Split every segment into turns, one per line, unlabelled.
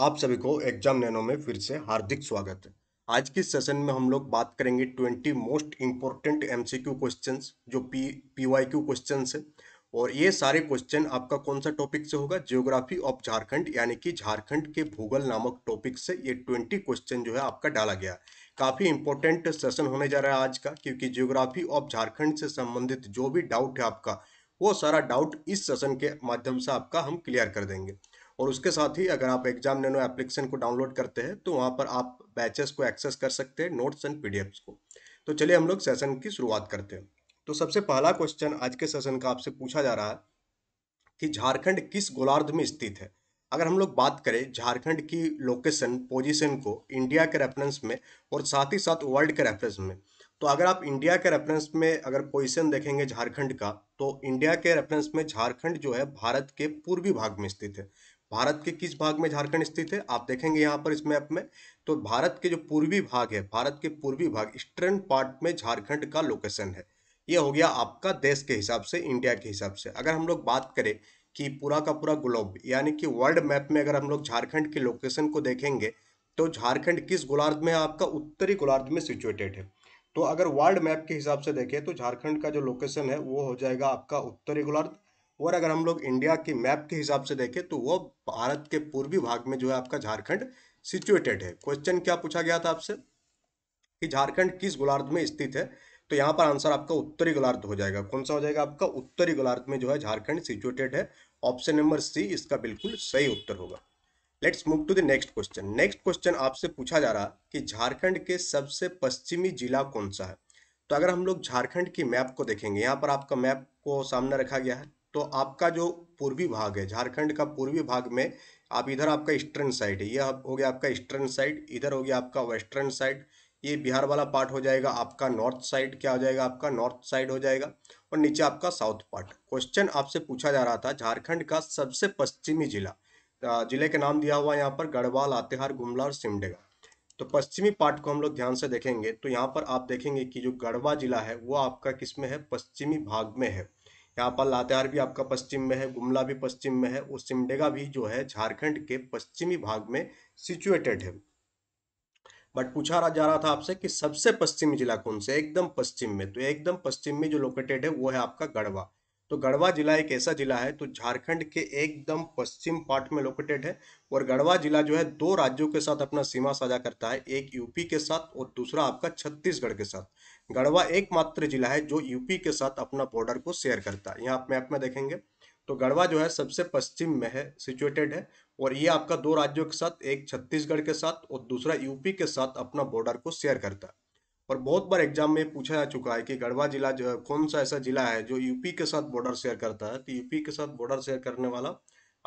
आप सभी को एग्जाम नैनो में फिर से हार्दिक स्वागत है आज के सेशन में हम लोग बात करेंगे twenty most important MCQ questions जो पी पीवाईक्यू क्वेश्चंस है और ये सारे क्वेश्चन आपका कौन सा टॉपिक से होगा जियोग्राफी ऑफ झारखंड यानी कि झारखंड के भूगल नामक टॉपिक से ये ट्वेंटी क्वेश्चन जो है आपका डाला गया काफ़ी इंपॉर्टेंट सेशन होने जा रहा है आज का क्योंकि जियोग्राफी ऑफ झारखंड से संबंधित जो भी डाउट है आपका वो सारा डाउट इस सेशन के माध्यम से आपका हम क्लियर कर देंगे और उसके साथ ही अगर आप एग्जाम नैनो एप्लीकेशन को डाउनलोड करते हैं तो वहाँ पर आप बैचेस को एक्सेस कर सकते हैं नोट्स एंड पी को तो चलिए हम लोग सेशन की शुरुआत करते हैं तो सबसे पहला क्वेश्चन आज के सेशन का आपसे पूछा जा रहा है कि झारखंड किस गोलार्ध में स्थित है अगर हम लोग बात करें झारखंड की लोकेशन पोजीशन को इंडिया के रेफरेंस में और साथ ही साथ वर्ल्ड के रेफरेंस में तो अगर आप इंडिया के रेफरेंस में अगर पोजीशन देखेंगे झारखंड का तो इंडिया के रेफरेंस में झारखंड जो है भारत के पूर्वी भाग में स्थित है भारत के किस भाग में झारखंड स्थित है आप देखेंगे यहाँ पर इस मैप में तो भारत के जो पूर्वी भाग है भारत के पूर्वी भाग ईस्टर्न पार्ट में झारखंड का लोकेशन है ये हो गया आपका देश के हिसाब से इंडिया के हिसाब से अगर हम लोग बात करें कि पूरा का पूरा ग्लोब यानी कि वर्ल्ड मैप में अगर हम लोग झारखंड के लोकेशन को देखेंगे तो झारखंड किस गोलार्ध में आपका उत्तरी गोलार्ध में सिचुएटेड है तो अगर वर्ल्ड मैप के हिसाब से देखें तो झारखंड का जो लोकेशन है वो हो जाएगा आपका उत्तरी गोलार्ध और अगर हम लोग इंडिया के मैप के हिसाब से देखें तो वो भारत के पूर्वी भाग में जो है आपका झारखंड सिचुएटेड है क्वेश्चन क्या पूछा गया था आपसे कि झारखंड किस गोलार्ध में स्थित है तो यहाँ पर आंसर आपका उत्तरी गोलार्ध हो जाएगा कौन सा हो जाएगा आपका उत्तरी गोलार्ध में जो है झारखंड सिचुएटेड है ऑप्शन नंबर सी इसका बिल्कुल सही उत्तर होगा let's move to the next question next question आपसे पूछा जा रहा कि झारखंड के सबसे पश्चिमी जिला कौन सा है तो अगर हम लोग झारखंड की मैप को देखेंगे यहाँ पर आपका मैप को सामने रखा गया है तो आपका जो पूर्वी भाग है झारखंड का पूर्वी भाग में आप इधर आपका ईस्टर्न साइड है यह हो गया आपका ईस्टर्न साइड इधर हो गया आपका वेस्टर्न साइड ये बिहार वाला पार्ट हो जाएगा आपका नॉर्थ साइड क्या हो जाएगा आपका नॉर्थ साइड हो जाएगा और नीचे आपका साउथ पार्ट क्वेश्चन आपसे पूछा जा रहा था झारखंड का सबसे पश्चिमी जिला जिले के नाम दिया हुआ यहाँ पर गढ़वाल आतेहार गुमला और सिमडेगा तो पश्चिमी पार्ट को हम लोग ध्यान से देखेंगे तो यहाँ पर आप देखेंगे कि जो गढ़वा जिला है वो आपका किसमें है पश्चिमी भाग में है यहाँ पर लातेहार भी आपका पश्चिम में है गुमला भी पश्चिम में है और सिमडेगा भी जो है झारखंड के पश्चिमी भाग में सिचुएटेड है बट पूछा जा रहा था आपसे कि सबसे पश्चिमी जिला कौन से एकदम पश्चिम में तो एकदम पश्चिम में जो लोकेटेड है वो है आपका गढ़वा तो गढ़वा जिला एक ऐसा जिला है तो झारखंड के एकदम पश्चिम पार्ट में लोकेटेड है और गढ़वा जिला जो है दो राज्यों के साथ अपना सीमा साझा करता है एक यूपी के साथ और दूसरा आपका छत्तीसगढ़ के साथ गढ़वा एकमात्र जिला है जो यूपी के साथ अपना बॉर्डर को शेयर करता है यहाँ आप मैप में देखेंगे तो गढ़वा जो है सबसे पश्चिम में है सिचुएटेड है और ये आपका दो राज्यों के साथ एक छत्तीसगढ़ के साथ और दूसरा यूपी के साथ अपना बॉर्डर को शेयर करता है और बहुत बार एग्जाम में पूछा जा चुका है कि गढ़वा जिला जो है कौन सा ऐसा जिला है जो यूपी के साथ बॉर्डर शेयर करता है तो यूपी के साथ बॉर्डर शेयर करने वाला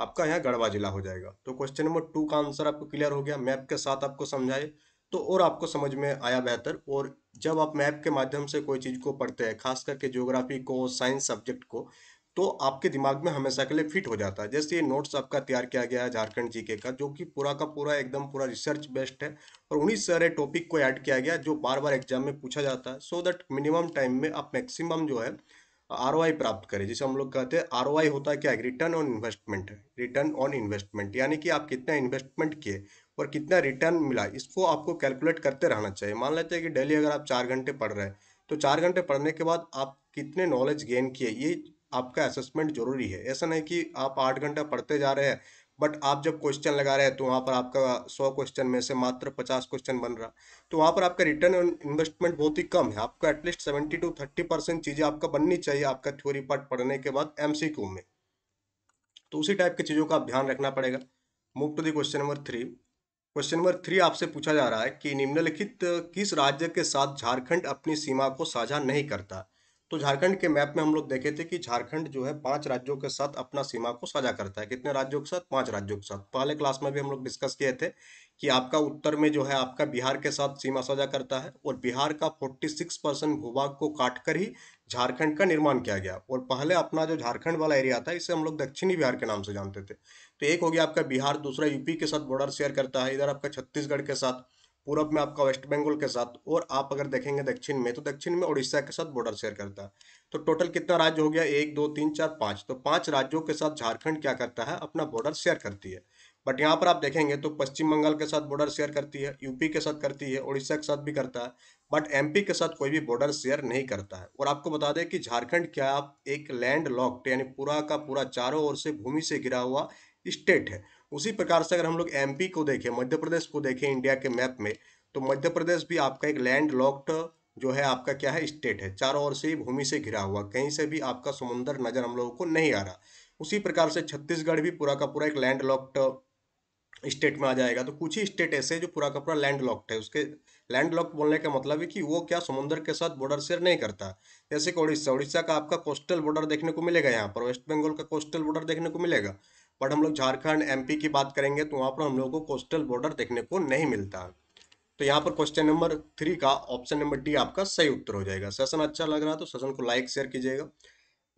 आपका यहाँ गढ़वा जिला हो जाएगा तो क्वेश्चन नंबर टू का आंसर आपको क्लियर हो गया मैप के साथ आपको समझाए तो और आपको समझ में आया बेहतर और जब आप मैप के माध्यम से कोई चीज़ को पढ़ते हैं खास करके ज्योग्राफी को साइंस सब्जेक्ट को तो आपके दिमाग में हमेशा के लिए फिट हो जाता है जैसे ये नोट्स आपका तैयार किया गया है झारखंड जीके का जो कि पूरा का पूरा एकदम पूरा रिसर्च बेस्ड है और उन्हीं सारे टॉपिक को ऐड किया गया जो बार बार एग्जाम में पूछा जाता है सो दैट मिनिमम टाइम में आप मैक्सिमम जो है आर प्राप्त करें जिसे हम लोग कहते हैं आर होता है क्या return on investment return on investment यानी कि आप कितना इन्वेस्टमेंट किए और कितना रिटर्न मिला इसको आपको कैलकुलेट करते रहना चाहिए मान लेते हैं कि डेली अगर आप चार घंटे पढ़ रहे हैं तो चार घंटे पढ़ने के बाद आप कितने नॉलेज गेन किए ये आपका असेसमेंट जरूरी है ऐसा नहीं कि आप आठ घंटा पढ़ते जा रहे हैं बट आप जब क्वेश्चन लगा रहे हैं तो वहाँ पर आपका सौ क्वेश्चन में से मात्र पचास क्वेश्चन बन रहा तो वहाँ पर आपका रिटर्न ऑन इन्वेस्टमेंट बहुत ही कम है आपका at least seventy two thirty percent चीज़ें आपका बननी चाहिए आपका थ्योरी पार्ट पढ़ने के बाद एम में तो उसी टाइप की चीज़ों का आप ध्यान रखना पड़ेगा move to the question number three question number three आपसे पूछा जा रहा है कि निम्नलिखित किस राज्य के साथ झारखंड अपनी सीमा को साझा नहीं करता तो झारखंड के मैप में हम लोग देखे थे कि झारखंड जो है पांच राज्यों के साथ अपना सीमा को साझा करता है कितने राज्यों के साथ पांच राज्यों के साथ पहले क्लास में भी हम लोग डिस्कस किए थे कि आपका उत्तर में जो है आपका बिहार के साथ सीमा साझा करता है और बिहार का 46 परसेंट भूभाग को काटकर ही झारखंड का निर्माण किया गया और पहले अपना जो झारखंड वाला एरिया था इसे हम लोग दक्षिणी बिहार के नाम से जानते थे तो एक हो गया आपका बिहार दूसरा यूपी के साथ बॉर्डर शेयर करता है इधर आपका छत्तीसगढ़ के साथ पूरब में आपका वेस्ट बंगाल के साथ और आप अगर देखेंगे दक्षिण में तो दक्षिण में उड़ीसा के साथ बॉर्डर शेयर करता है तो टोटल कितना राज्य हो गया एक दो तीन चार पाँच तो पांच राज्यों के साथ झारखंड क्या करता है अपना बॉर्डर शेयर करती है बट यहाँ पर आप देखेंगे तो पश्चिम बंगाल के साथ बॉर्डर शेयर करती है यूपी के साथ करती है उड़ीसा के साथ भी करता है बट एमपी के साथ कोई भी बॉर्डर शेयर नहीं करता है और आपको बता दें कि झारखंड क्या आप एक लैंड लॉक्ड यानी पूरा का पूरा चारों ओर से भूमि से गिरा हुआ स्टेट है उसी प्रकार से अगर हम लोग एमपी को देखें मध्य प्रदेश को देखें इंडिया के मैप में तो मध्य प्रदेश भी आपका एक लैंड लॉक्ड जो है आपका क्या है स्टेट है चारों ओर से भूमि से घिरा हुआ कहीं से भी आपका समुन्दर नजर हम लोगों को नहीं आ रहा उसी प्रकार से छत्तीसगढ़ भी पूरा का पूरा एक लैंड लॉक्ड स्टेट में आ जाएगा तो कुछ ही स्टेट ऐसे जो पूरा का पूरा लैंड लॉक्ड है उसके लैंड लॉक बोलने का मतलब है कि वो क्या समुद्र के साथ बॉर्डर शेयर नहीं करता जैसे कि उड़ीसा उड़ीसा का आपका कोस्टल बॉर्डर देखने को मिलेगा यहाँ पर वेस्ट बंगाल का कोस्टल बॉर्डर देखने को मिलेगा बट हम लोग झारखंड एमपी की बात करेंगे तो वहाँ पर हम लोगों को कोस्टल बॉर्डर देखने को नहीं मिलता तो यहाँ पर क्वेश्चन नंबर थ्री का ऑप्शन नंबर डी आपका सही उत्तर हो जाएगा सेशन अच्छा लग रहा है तो सेशन को लाइक शेयर कीजिएगा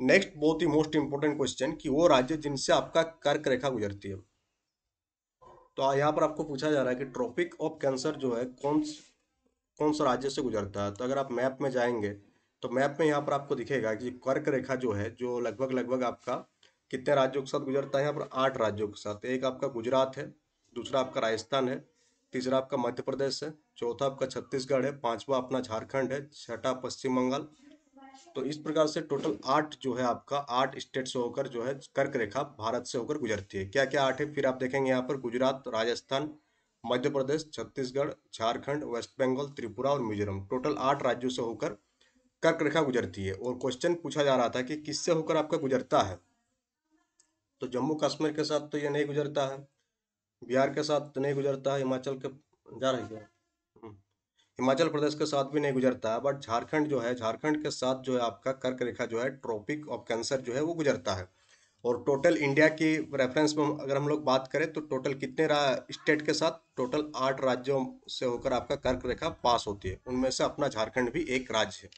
नेक्स्ट बहुत ही मोस्ट इम्पोर्टेंट क्वेश्चन कि वो राज्य जिनसे आपका कर्क रेखा गुजरती है तो यहाँ पर आपको पूछा जा रहा है कि ट्रॉपिक ऑफ कैंसर जो है कौन कौन सा राज्य से गुजरता है तो अगर आप मैप में जाएंगे तो मैप में यहाँ पर आपको दिखेगा कि कर्क रेखा जो है जो लगभग लगभग आपका कितने राज्यों के साथ गुजरता है यहाँ पर आठ राज्यों के साथ एक आपका गुजरात है दूसरा आपका राजस्थान है तीसरा आपका मध्य प्रदेश है चौथा आपका छत्तीसगढ़ है पांचवा अपना झारखंड है छठा पश्चिम बंगाल तो इस प्रकार से टोटल आठ जो है आपका आठ स्टेट से होकर जो है कर्क रेखा भारत से होकर गुजरती है क्या क्या आठ है फिर आप देखेंगे यहाँ पर गुजरात राजस्थान मध्य प्रदेश छत्तीसगढ़ झारखंड वेस्ट बंगाल त्रिपुरा और मिजोरम टोटल आठ राज्यों से होकर कर्क रेखा गुजरती है और क्वेश्चन पूछा जा रहा था कि किससे होकर आपका गुजरता है तो जम्मू कश्मीर के साथ तो ये नहीं गुजरता है बिहार के साथ तो नहीं गुजरता है हिमाचल के जा रही है हम्म। हिमाचल प्रदेश के साथ भी नहीं गुजरता है बट झारखंड जो है झारखंड के साथ जो है आपका कर्क रेखा जो है ट्रॉपिक ऑफ कैंसर जो है वो गुजरता है और टोटल इंडिया की रेफरेंस में अगर हम लोग बात करें तो टोटल कितने स्टेट के साथ टोटल आठ राज्यों से होकर आपका कर्क रेखा पास होती है उनमें से अपना झारखंड भी एक राज्य है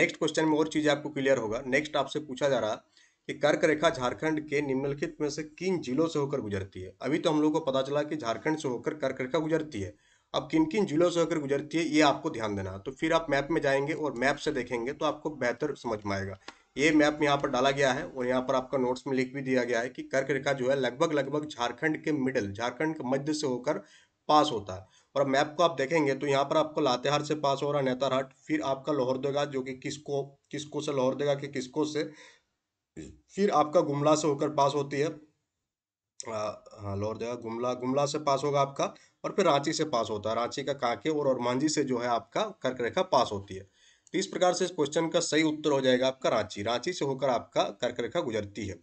नेक्स्ट क्वेश्चन में और चीज़ आपको क्लियर होगा नेक्स्ट आपसे पूछा जा रहा है कि कर्क रेखा झारखंड के निम्नलिखित में से किन जिलों से होकर गुजरती है अभी तो हम लोग को पता चला कि झारखंड से होकर कर्क रेखा गुजरती है अब किन किन जिलों से होकर गुजरती है ये आपको ध्यान देना तो फिर आप मैप में जाएंगे और मैप से देखेंगे तो आपको बेहतर समझ में आएगा ये मैप यहाँ पर डाला गया है और यहाँ पर आपका नोट्स में लिख भी दिया गया है कि कर्क रेखा जो है लगभग लगभग झारखंड के मिडल झारखंड के मध्य से होकर पास होता है और मैप को आप देखेंगे तो यहाँ पर आपको लातेहार से पास हो रहा है नेतारहाट फिर आपका लाहौरदेगा जो कि किसको किसको से लाहौरदेगा के किसको से फिर आपका गुमला से होकर पास होती है हाँ लोअर गुमला गुमला से पास होगा आपका और फिर रांची से पास होता है रांची का कांके और मांझी से जो है आपका कर्क रेखा पास होती है तो इस प्रकार से इस क्वेश्चन का सही उत्तर हो जाएगा आपका रांची रांची से होकर आपका कर्क रेखा गुजरती है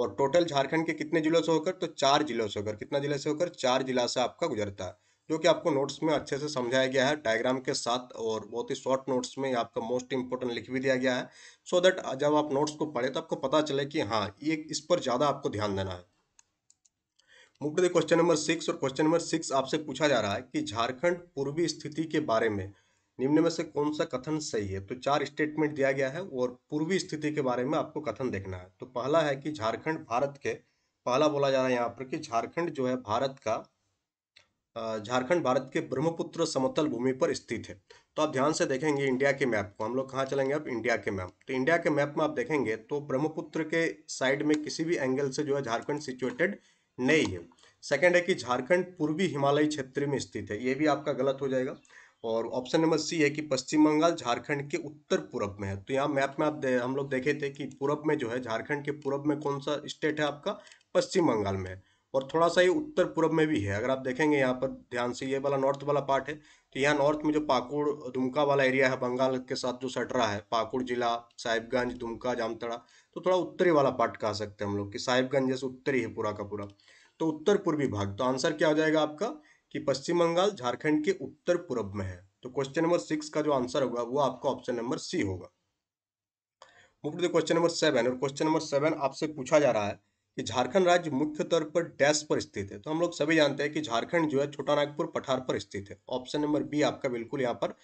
और टोटल झारखंड के कितने जिलों से होकर तो चार जिलों से होकर कितना जिले से होकर चार जिला से आपका गुजरता है जो कि आपको नोट्स में अच्छे से समझाया गया है डायग्राम के साथ और बहुत ही शॉर्ट नोट्स में आपका मोस्ट इंपॉर्टेंट लिख भी दिया गया है सो so दैट जब आप नोट्स को पढ़े तो आपको पता चले कि हाँ ये इस पर ज़्यादा आपको ध्यान देना है मूव क्वेश्चन नंबर सिक्स और क्वेश्चन नंबर सिक्स आपसे पूछा जा रहा है कि झारखंड पूर्वी स्थिति के बारे में निम्न में से कौन सा कथन सही है तो चार स्टेटमेंट दिया गया है और पूर्वी स्थिति के बारे में आपको कथन देखना है तो पहला है कि झारखंड भारत के पहला बोला जा रहा है यहाँ पर कि झारखंड जो है भारत का झारखंड भारत के ब्रह्मपुत्र समतल भूमि पर स्थित है तो आप ध्यान से देखेंगे इंडिया के मैप को हम लोग कहाँ चलेंगे अब इंडिया के मैप तो इंडिया के मैप में आप देखेंगे तो ब्रह्मपुत्र के साइड में किसी भी एंगल से जो है झारखंड सिचुएटेड नहीं है सेकेंड है कि झारखंड पूर्वी हिमालयी क्षेत्र में स्थित है ये भी आपका गलत हो जाएगा और ऑप्शन नंबर सी है कि पश्चिम बंगाल झारखंड के उत्तर पूर्व में है तो यहाँ मैप में आप हम लोग देखे थे कि पूर्व में जो है झारखंड के पूर्व में कौन सा स्टेट है आपका पश्चिम बंगाल में है और थोड़ा सा ये उत्तर पूर्व में भी है अगर आप देखेंगे यहाँ पर ध्यान से ये वाला नॉर्थ वाला पार्ट है तो यहाँ नॉर्थ में जो पाकुड़ दुमका वाला एरिया है बंगाल के साथ जो सट रहा है पाकुड़ जिला साहिबगंज दुमका जामतड़ा तो थोड़ा उत्तरी वाला पार्ट कह सकते हैं हम लोग कि साहिबगंज जैसे उत्तरी है पूरा का पूरा तो उत्तर पूर्वी भाग तो आंसर क्या हो जाएगा आपका कि पश्चिम बंगाल झारखंड के उत्तर पूर्व में है तो क्वेश्चन नंबर सिक्स का जो आंसर होगा वो आपका ऑप्शन नंबर सी होगा क्वेश्चन नंबर सेवन और क्वेश्चन नंबर सेवन आपसे पूछा जा रहा है कि झारखंड राज्य मुख्य तौर पर डैश पर स्थित है तो हम लोग सभी जानते हैं कि झारखंड जो है छोटा नागपुर पठार पर स्थित है ऑप्शन नंबर बी आपका बिल्कुल यहाँ पर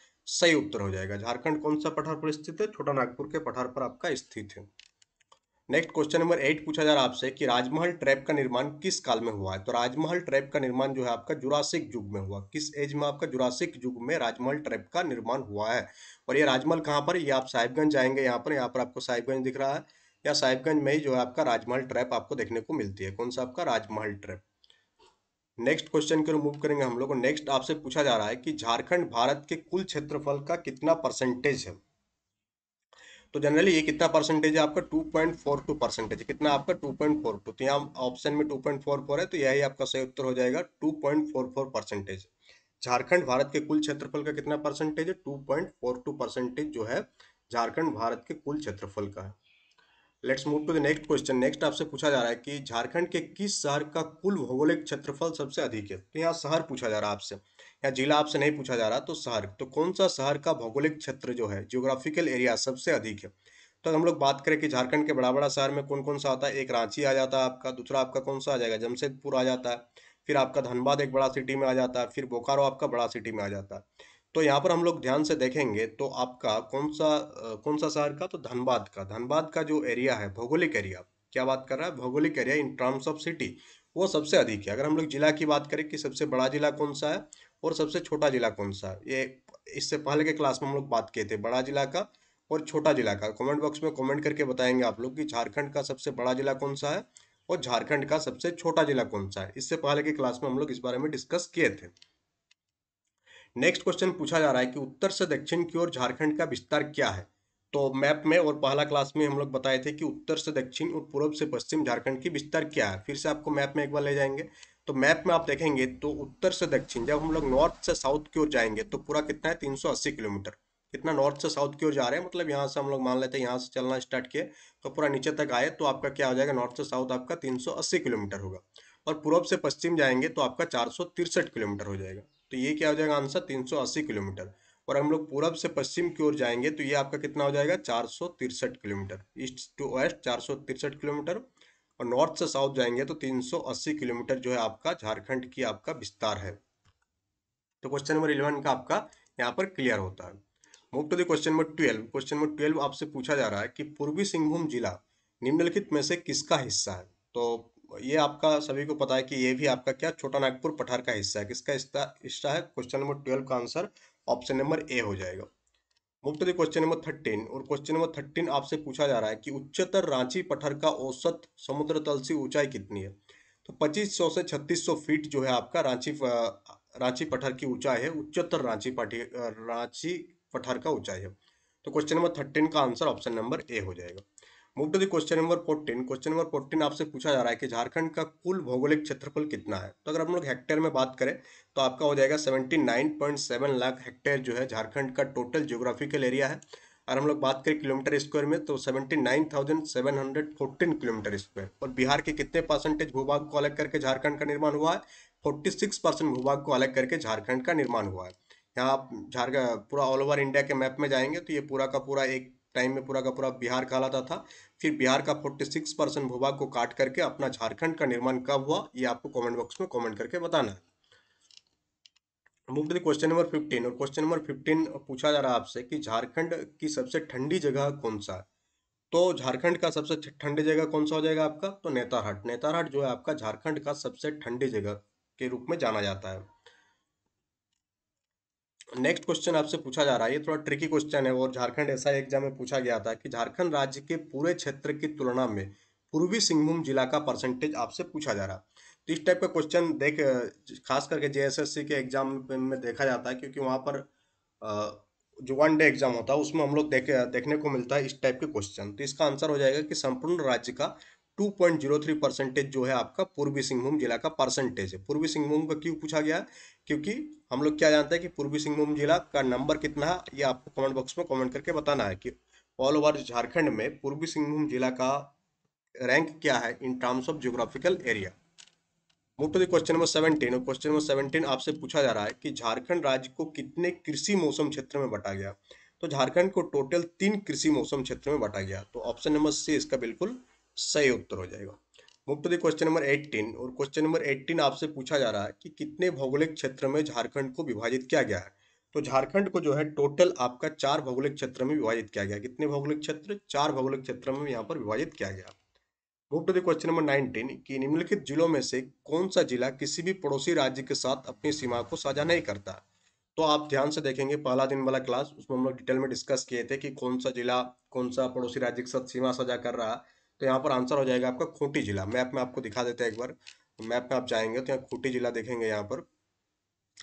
सही उत्तर हो जाएगा झारखंड कौन सा पठार पर स्थित है छोटा नागपुर के पठार पर आपका स्थित है नेक्स्ट क्वेश्चन नंबर एट पूछा जा रहा है आपसे कि राजमहल ट्रैप का निर्माण किस काल में हुआ है तो राजमहल ट्रैप का निर्माण जो है आपका जुरासिक युग में हुआ किस एज में आपका जुरासिक युग में राजमहल ट्रैप का निर्माण हुआ है और ये राजमहल कहाँ पर ये आप साहिबगंज जाएंगे यहाँ पर यहाँ पर आपको साहिबगंज दिख रहा है या साहिबगंज में ही जो है आपका राजमहल ट्रैप आपको देखने को मिलती है कौन सा आपका राजमहल ट्रैप नेक्स्ट क्वेश्चन की ओर मूव करेंगे हम लोग नेक्स्ट आपसे पूछा जा रहा है कि झारखंड भारत के कुल क्षेत्रफल का कितना परसेंटेज है तो जनरली ये कितना परसेंटेज है आपका 2.42 परसेंटेज कितना आपका 2.42 तो यहाँ ऑप्शन में 2.44 है तो यही आपका सही उत्तर हो जाएगा 2.44 परसेंटेज झारखंड भारत के कुल क्षेत्रफल का कितना परसेंटेज है 2.42 परसेंटेज जो है झारखंड भारत के कुल क्षेत्रफल का है let's move to the next question next आपसे पूछा जा रहा है कि झारखंड के किस शहर का कुल भौगोलिक क्षेत्रफल सबसे अधिक है तो यहाँ शहर पूछा जा रहा है आपसे यहाँ जिला आपसे नहीं पूछा जा रहा तो शहर तो कौन सा शहर का भौगोलिक क्षेत्र जो है जियोग्राफिकल एरिया सबसे अधिक है तो हम लोग बात करें कि झारखंड के बड़ा बड़ा शहर में कौन कौन सा आता है एक रांची आ जाता है आपका दूसरा आपका कौन सा आ जाएगा जमशेदपुर आ जाता है फिर आपका धनबाद एक बड़ा सिटी में आ जाता है फिर बोकारो आपका बड़ा सिटी में आ जाता है तो यहाँ पर हम लोग ध्यान से देखेंगे तो आपका कौन सा कौन सा शहर का तो धनबाद का धनबाद का जो एरिया है भौगोलिक एरिया क्या बात कर रहा है भौगोलिक area in terms of city वो सबसे अधिक है अगर हम लोग जिला की बात करें कि सबसे बड़ा जिला कौन सा है और सबसे छोटा जिला कौन सा है ये इससे पहले के क्लास में हम लोग बात किए थे बड़ा जिला का और छोटा जिला का कमेंट बॉक्स में कमेंट करके बताएंगे आप लोग कि झारखंड का सबसे बड़ा जिला कौन सा है और झारखंड का सबसे छोटा जिला कौन सा है इससे पहले के क्लास में हम लोग इस बारे में डिस्कस किए थे नेक्स्ट क्वेश्चन पूछा जा रहा है कि उत्तर से दक्षिण की ओर झारखंड का विस्तार क्या है तो मैप में और पहला क्लास में हम लोग बताए थे कि उत्तर से दक्षिण और पूर्व से पश्चिम झारखंड की विस्तार क्या है फिर से आपको मैप में एक बार ले जाएंगे तो मैप में आप देखेंगे तो उत्तर से दक्षिण जब हम लोग नॉर्थ से साउथ की ओर जाएंगे तो पूरा कितना है 380 किलोमीटर कितना नॉर्थ से साउथ की ओर जा रहे हैं मतलब यहाँ से हम लोग मान लेते हैं यहाँ से चलना स्टार्ट किए तो पूरा नीचे तक आए तो आपका क्या हो जाएगा नॉर्थ से साउथ आपका तीन किलोमीटर होगा और पूर्व से पश्चिम जाएंगे तो आपका चार किलोमीटर हो जाएगा तो ये क्या हो जाएगा आंसर 380 किलोमीटर और हम लोग पूरब से पश्चिम की ओर जाएंगे तो ये आपका कितना हो जाएगा चार किलोमीटर ईस्ट टू वेस्ट चार किलोमीटर और नॉर्थ से साउथ जाएंगे तो 380 किलोमीटर जो है आपका झारखंड की आपका विस्तार है तो क्वेश्चन नंबर इलेवन का आपका यहाँ पर क्लियर होता है move to question number twelve question number twelve आपसे पूछा जा रहा है कि पूर्वी सिंहभूम जिला निम्नलिखित में से किसका हिस्सा है तो ये आपका सभी को पता है कि ये भी आपका क्या छोटा नागपुर पठार का हिस्सा है किसका हिस्सा है क्वेश्चन नंबर ट्वेल्व का आंसर ऑप्शन नंबर ए हो जाएगा मुफ्त क्वेश्चन नंबर थर्टीन और क्वेश्चन नंबर थर्टीन आपसे पूछा जा रहा है कि उच्चतर रांची पठार का औसत समुद्र तल से ऊंचाई कितनी है तो 2500 से 3600 फीट जो है आपका रांची रांची पठार की ऊंचाई है उच्चतर रांची पाठी रांची पठार का ऊंचाई है तो क्वेश्चन नंबर थर्टीन का आंसर ऑप्शन नंबर ए हो जाएगा move to the question number fourteen question number fourteen आपसे पूछा जा रहा है कि झारखंड का कुल भौगोलिक क्षेत्रफल कितना है तो अगर हम लोग हेक्टेयर में बात करें तो आपका हो जाएगा seventy nine point seven lakh hectare जो है झारखंड का टोटल जियोग्राफिकल एरिया है और हम लोग बात करें किलोमीटर स्क्वायर में तो seventy nine thousand seven hundred fourteen kilometre square और बिहार के कितने परसेंटेज भूभाग को अलग करके झारखंड का निर्माण हुआ है फोर्टी सिक्स परसेंट भूभाग को अलग करके झारखंड का निर्माण हुआ है यहाँ आप झारखंड पूरा ऑल ओवर इंडिया के मैप में जाएंगे तो ये पूरा का पूरा एक टाइम में पूरा का पूरा बिहार कहलाता था फिर बिहार का 46 परसेंट भूभाग को काट करके अपना झारखंड का निर्माण कब हुआ ये आपको कमेंट बॉक्स में कमेंट करके बताना है मूव क्वेश्चन नंबर फिफ्टीन और क्वेश्चन नंबर फिफ्टीन पूछा जा रहा है आपसे कि झारखंड की सबसे ठंडी जगह कौन सा है तो झारखंड का सबसे ठंडी जगह कौन सा हो जाएगा आपका तो नेताहाट नेताहाट जो है आपका झारखंड का सबसे ठंडी जगह के रूप में जाना जाता है नेक्स्ट क्वेश्चन आपसे पूछा जा रहा है ये थोड़ा ट्रिकी क्वेश्चन है और झारखंड ऐसा एग्जाम में पूछा गया था कि झारखंड राज्य के पूरे क्षेत्र की तुलना में पूर्वी सिंहभूम जिला का परसेंटेज आपसे पूछा जा रहा तो इस टाइप का क्वेश्चन देख खास करके जेएसएससी के एग्जाम में देखा जाता है क्योंकि वहाँ पर जो वन डे एग्जाम होता है उसमें हम लोग देख देखने को मिलता है इस टाइप के क्वेश्चन तो इसका आंसर हो जाएगा कि संपूर्ण राज्य का थ्री परसेंटेज जो है आपका पूर्वी सिंहभूम जिला का परसेंटेज है पूर्वी सिंहभूम का क्यों पूछा गया क्योंकि हम लोग क्या जानते हैं कि पूर्वी सिंहभूम जिला का नंबर कितना है ये आपको कमेंट बॉक्स में कमेंट करके बताना है कि ऑल ओवर झारखंड में पूर्वी सिंहभूम जिला का रैंक क्या है in terms of geographical area move to question number seventeen और क्वेश्चन नंबर सेवनटीन आपसे पूछा जा रहा है कि झारखंड राज्य को कितने कृषि मौसम क्षेत्र में बांटा गया तो झारखंड को टोटल तीन कृषि मौसम क्षेत्र में बांटा गया तो ऑप्शन नंबर सी इसका बिल्कुल सही उत्तर हो जाएगा गुप्त क्वेश्चन नंबर 18 और क्वेश्चन नंबर 18 आपसे पूछा जा रहा है कि कितने भौगोलिक क्षेत्र में झारखंड को विभाजित किया गया है तो झारखंड को जो है टोटल आपका चार भौगोलिक क्षेत्र में विभाजित किया गया कितने भौगोलिक क्षेत्र चार भौगोलिक क्षेत्र में यहाँ पर विभाजित किया गया गुप्त क्वेश्चन नंबर नाइनटीन की निम्नलिखित जिलों में से कौन सा जिला किसी भी पड़ोसी राज्य के साथ अपनी सीमा को साझा नहीं करता तो आप ध्यान से देखेंगे पहला दिन वाला क्लास उसमें हम लोग डिटेल में डिस्कस किए थे कि कौन सा जिला कौन सा पड़ोसी राज्य के साथ सीमा साझा कर रहा तो यहाँ पर आंसर हो जाएगा आपका खूंटी जिला मैप में आपको दिखा देते हैं एक बार मैप में आप जाएंगे तो यहाँ खूंटी जिला देखेंगे यहाँ पर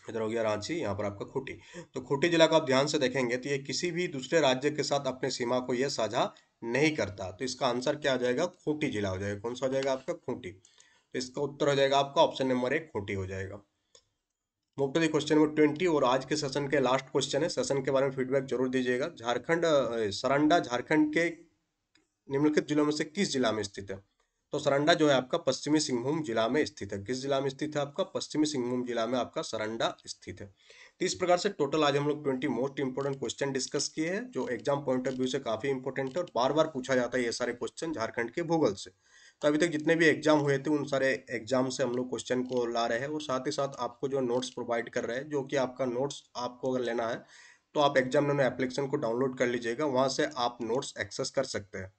इधर हो गया रांची यहाँ पर आपका खूंटी तो खूंटी जिला को आप ध्यान से देखेंगे तो ये किसी भी दूसरे राज्य के साथ अपने सीमा को यह साझा नहीं करता तो इसका आंसर क्या हो जाएगा खूंटी जिला हो जाएगा कौन सा हो जाएगा आपका खूंटी तो इसका उत्तर हो जाएगा आपका ऑप्शन नंबर एक खूंटी हो जाएगा दी क्वेश्चन नंबर ट्वेंटी और आज के सेशन के लास्ट क्वेश्चन है सेशन के बारे में फीडबैक जरूर दीजिएगा झारखंड सरंडा झारखंड के निम्नलिखित जिलों में से किस जिला में स्थित है तो सरंडा जो है आपका पश्चिमी सिंहभूम जिला में स्थित है किस जिला में स्थित है आपका पश्चिमी सिंहभूम जिला में आपका सरंडा स्थित है तो इस प्रकार से टोटल आज हम लोग twenty most important question discuss किए हैं जो एग्जाम पॉइंट ऑफ व्यू से काफी इंपोर्टेंट है और बार बार पूछा जाता है ये सारे क्वेश्चन झारखंड के भूगल से तो अभी तक जितने भी एग्जाम हुए थे उन सारे एग्जाम से हम लोग क्वेश्चन को ला रहे हैं और साथ ही साथ आपको जो नोट्स प्रोवाइड कर रहे हैं जो कि आपका नोट्स आपको अगर लेना है तो आप एग्जाम एप्लीकेशन को डाउनलोड कर लीजिएगा वहाँ से आप नोट्स एक्सेस कर सकते हैं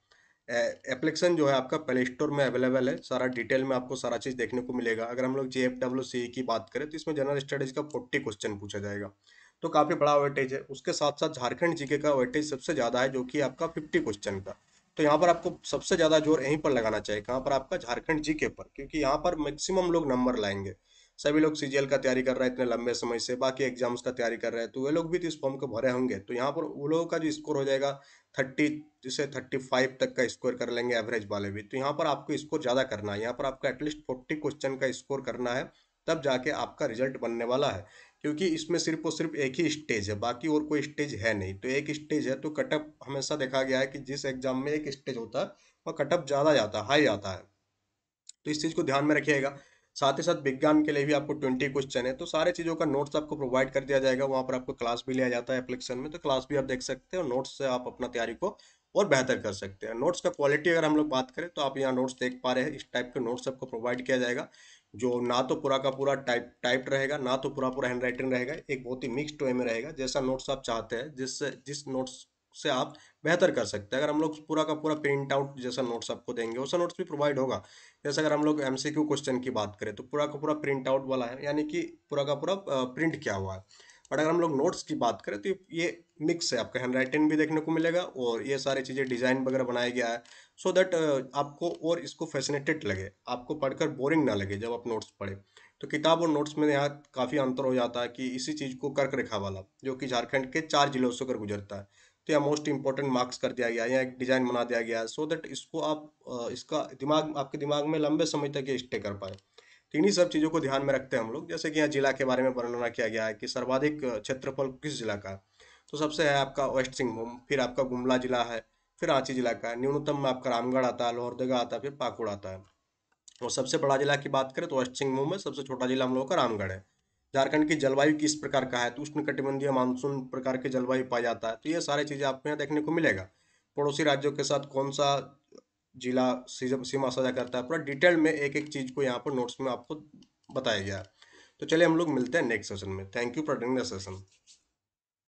एप्लीकेशन जो है आपका प्ले स्टोर में अवेलेबल है सारा डिटेल में आपको सारा चीज़ देखने को मिलेगा अगर हम लोग जे एफ e की बात करें तो इसमें जनरल स्टडीज का फोर्टी क्वेश्चन पूछा जाएगा तो काफ़ी बड़ा वेटेज है उसके साथ साथ झारखंड जीके का वेटेज सबसे ज़्यादा है जो कि आपका फिफ्टी क्वेश्चन का तो यहाँ पर आपको सबसे ज़्यादा जोर यहीं पर लगाना चाहिए कहाँ पर आपका झारखंड जीके पर क्योंकि यहाँ पर मैक्सिमम लोग नंबर लाएंगे सभी लोग सीजीएल का तैयारी कर रहे हैं इतने लंबे समय से बाकी एग्जाम्स का तैयारी कर रहे हैं तो वे लोग भी तो इस फॉर्म को भरे होंगे तो यहाँ पर वो लोगों का जो स्कोर हो जाएगा थर्टी से थर्टी फाइव तक का स्कोर कर लेंगे एवरेज वाले भी तो यहाँ पर आपको स्कोर ज़्यादा करना है यहाँ पर आपको एटलीस्ट फोर्टी क्वेश्चन का स्कोर करना है तब जाके आपका रिजल्ट बनने वाला है क्योंकि इसमें सिर्फ और सिर्फ एक ही स्टेज है बाकी और कोई स्टेज है नहीं तो एक स्टेज है तो कटअप हमेशा देखा गया है कि जिस एग्जाम में एक स्टेज होता है वह कटअप ज़्यादा जाता है हाई आता है तो इस चीज़ को ध्यान में रखिएगा साथ ही साथ विज्ञान के लिए भी आपको ट्वेंटी क्वेश्चन है तो सारे चीज़ों का नोट्स आपको प्रोवाइड कर दिया जाएगा वहाँ पर आपको क्लास भी लिया जाता है एप्लीकेशन में तो क्लास भी आप देख सकते हैं और नोट्स से आप अपना तैयारी को और बेहतर कर सकते हैं नोट्स का क्वालिटी अगर हम लोग बात करें तो आप यहाँ नोट्स देख पा रहे हैं इस टाइप के नोट्स आपको प्रोवाइड किया जाएगा जो ना तो पूरा का पूरा टाइप टाइप रहेगा ना तो पूरा पूरा हैंड राइटिंग रहेगा एक बहुत ही मिक्सड वे में रहेगा जैसा नोट्स आप चाहते हैं जिससे जिस नोट्स से आप बेहतर कर सकते हैं अगर हम लोग पूरा का पूरा प्रिंट आउट जैसा नोट्स आपको देंगे वैसा नोट्स भी प्रोवाइड होगा जैसे अगर हम लोग एम क्वेश्चन की बात करें तो पूरा का पूरा प्रिंट आउट वाला है यानी कि पूरा का पूरा प्रिंट क्या हुआ है बट अगर हम लोग नोट्स की बात करें तो ये मिक्स है आपका हैंड राइटिंग भी देखने को मिलेगा और ये सारी चीज़ें डिज़ाइन वगैरह बनाया गया है सो so दैट आपको और इसको फैसिनेटेड लगे आपको पढ़कर बोरिंग ना लगे जब आप नोट्स पढ़ें तो किताब और नोट्स में यहाँ काफ़ी अंतर हो जाता है कि इसी चीज़ को कर्क रेखा वाला जो कि झारखंड के चार जिलों से होकर गुजरता है तो या मोस्ट इंपॉर्टेंट मार्क्स कर दिया गया या एक डिज़ाइन बना दिया गया सो so दैट इसको आप इसका दिमाग आपके दिमाग में लंबे समय तक ये स्टे कर पाए तो इन्हीं सब चीज़ों को ध्यान में रखते हैं हम लोग जैसे कि यहाँ जिला के बारे में वर्णना किया गया है कि सर्वाधिक क्षेत्रफल किस जिला का तो सबसे है आपका वेस्ट सिंहभूम फिर आपका गुमला जिला है फिर रांची जिला का है न्यूनतम में आपका रामगढ़ आता है लोहरदगा आता है फिर पाकुड़ आता है और सबसे बड़ा जिला की बात करें तो वेस्ट सिंहभूम में सबसे छोटा जिला हम लोगों का रामगढ़ है झारखंड की जलवायु किस प्रकार का है तो उष्णकटिबंधीय मानसून प्रकार के जलवायु पाया जाता है तो ये सारी चीज़ें आपको यहाँ देखने को मिलेगा पड़ोसी राज्यों के साथ कौन सा जिला सीमा साझा करता है पूरा डिटेल में एक एक चीज़ को यहाँ पर नोट्स में आपको बताया गया है तो चलिए हम लोग मिलते हैं नेक्स्ट सेशन में thank you for ding the session